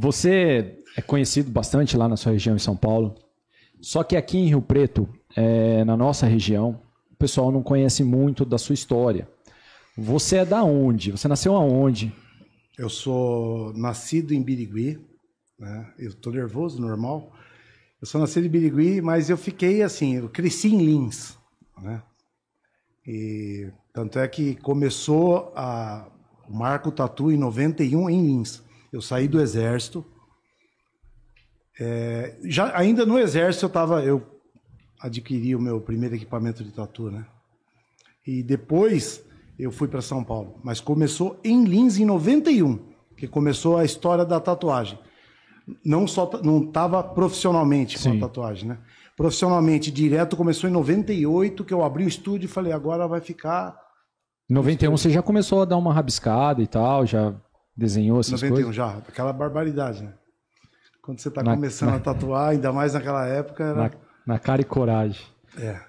Você é conhecido bastante lá na sua região em São Paulo. Só que aqui em Rio Preto, é, na nossa região, o pessoal não conhece muito da sua história. Você é da onde? Você nasceu aonde? Eu sou nascido em Birigui. Né? Eu tô nervoso, normal. Eu sou nascido em Birigui, mas eu fiquei assim, eu cresci em Lins, né? E tanto é que começou a o Marco Tatu em 91 em Lins. Eu saí do exército. É, já, ainda no exército eu tava, eu adquiri o meu primeiro equipamento de tatu, né? E depois eu fui para São Paulo, mas começou em Lins em 91, que começou a história da tatuagem. Não só não tava profissionalmente com Sim. a tatuagem, né? Profissionalmente direto começou em 98 que eu abri o estúdio e falei agora vai ficar Em 91 você já começou a dar uma rabiscada e tal, já desenhou essas 91 coisas? já, aquela barbaridade, né? Quando você está começando na, a tatuar, ainda mais naquela época. Era... Na, na cara e coragem. É.